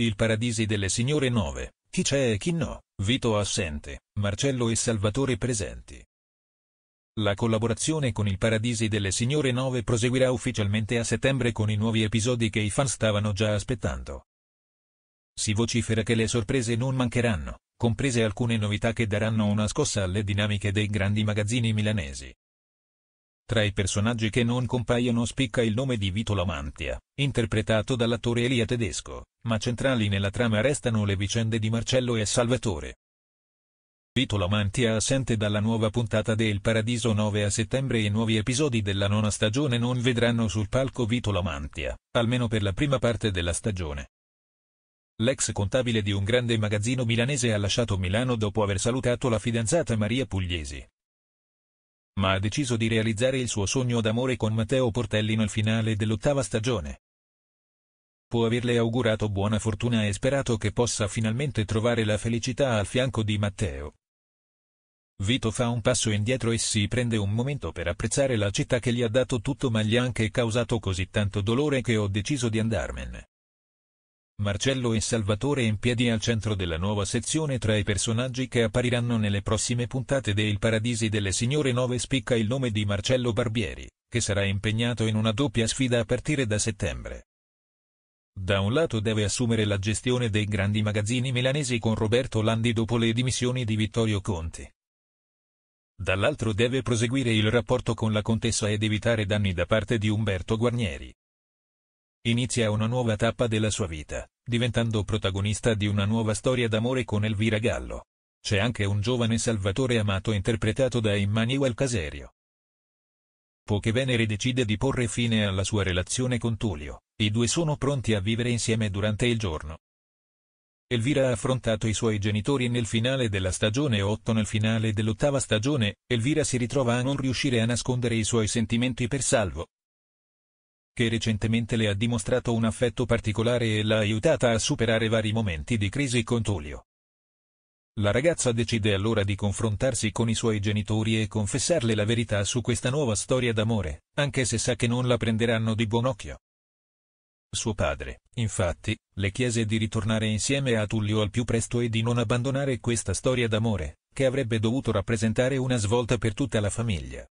Il Paradisi delle Signore 9, chi c'è e chi no, Vito assente, Marcello e Salvatore presenti. La collaborazione con il Paradisi delle Signore 9 proseguirà ufficialmente a settembre con i nuovi episodi che i fan stavano già aspettando. Si vocifera che le sorprese non mancheranno, comprese alcune novità che daranno una scossa alle dinamiche dei grandi magazzini milanesi. Tra i personaggi che non compaiono spicca il nome di Vito Lamantia, interpretato dall'attore Elia Tedesco, ma centrali nella trama restano le vicende di Marcello e Salvatore. Vito Lamantia assente dalla nuova puntata del Paradiso 9 a settembre e nuovi episodi della nona stagione non vedranno sul palco Vito Lamantia, almeno per la prima parte della stagione. L'ex contabile di un grande magazzino milanese ha lasciato Milano dopo aver salutato la fidanzata Maria Pugliesi, ma ha deciso di realizzare il suo sogno d'amore con Matteo Portelli nel finale dell'ottava stagione. Può averle augurato buona fortuna e sperato che possa finalmente trovare la felicità al fianco di Matteo. Vito fa un passo indietro e si prende un momento per apprezzare la città che gli ha dato tutto ma gli ha anche causato così tanto dolore che ho deciso di andarmene. Marcello e Salvatore in piedi al centro della nuova sezione tra i personaggi che appariranno nelle prossime puntate de Il Paradisi delle Signore 9 spicca il nome di Marcello Barbieri, che sarà impegnato in una doppia sfida a partire da settembre. Da un lato deve assumere la gestione dei grandi magazzini milanesi con Roberto Landi dopo le dimissioni di Vittorio Conti. Dall'altro deve proseguire il rapporto con la contessa ed evitare danni da parte di Umberto Guarnieri, Inizia una nuova tappa della sua vita, diventando protagonista di una nuova storia d'amore con Elvira Gallo. C'è anche un giovane Salvatore Amato interpretato da Immanuel Caserio. Poche Venere decide di porre fine alla sua relazione con Tullio, i due sono pronti a vivere insieme durante il giorno. Elvira ha affrontato i suoi genitori nel finale della stagione 8 Nel finale dell'ottava stagione, Elvira si ritrova a non riuscire a nascondere i suoi sentimenti per Salvo, che recentemente le ha dimostrato un affetto particolare e l'ha aiutata a superare vari momenti di crisi con Tullio. La ragazza decide allora di confrontarsi con i suoi genitori e confessarle la verità su questa nuova storia d'amore, anche se sa che non la prenderanno di buon occhio. Suo padre, infatti, le chiese di ritornare insieme a Tullio al più presto e di non abbandonare questa storia d'amore, che avrebbe dovuto rappresentare una svolta per tutta la famiglia.